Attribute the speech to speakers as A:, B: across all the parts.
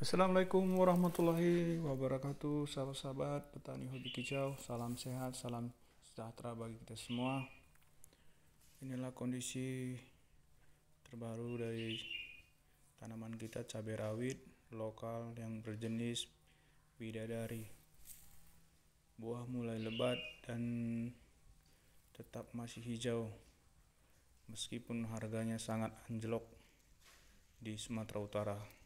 A: Assalamualaikum warahmatullahi wabarakatuh Sahabat-sahabat petani hobi kicau Salam sehat, salam sejahtera bagi kita semua Inilah kondisi terbaru dari tanaman kita cabai rawit lokal yang berjenis bidadari Buah mulai lebat dan tetap masih hijau meskipun harganya sangat anjlok di Sumatera Utara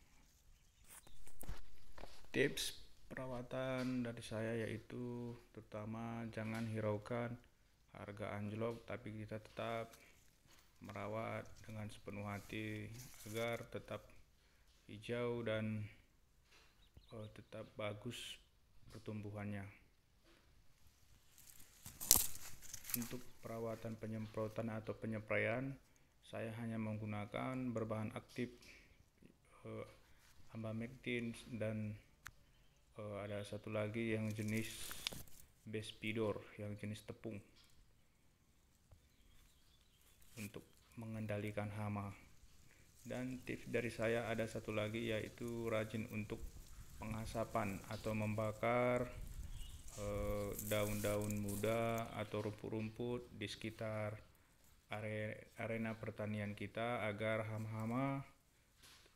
A: tips perawatan dari saya yaitu terutama jangan hiraukan harga anjlok tapi kita tetap merawat dengan sepenuh hati agar tetap hijau dan uh, tetap bagus pertumbuhannya untuk perawatan penyemprotan atau penyemprayan, saya hanya menggunakan berbahan aktif uh, ambamectin dan uh, ada satu lagi yang jenis bespidor yang jenis tepung untuk mengendalikan hama dan tips dari saya ada satu lagi yaitu rajin untuk pengasapan atau membakar eh, daun-daun e, muda atau rumput-rumput di sekitar are, arena pertanian kita agar hama-hama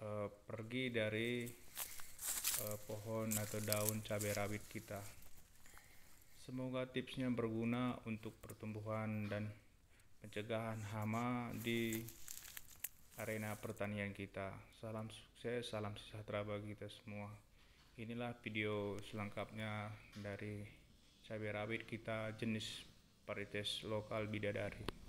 A: e, eh, pergi dari uh, pohon atau daun cabai rawit kita semoga tipsnya berguna untuk pertumbuhan dan pencegahan hama di arena pertanian kita salam sukses salam sejahtera bagi kita semua inilah video selengkapnya dari cabai rawit kita jenis varietas lokal bidadari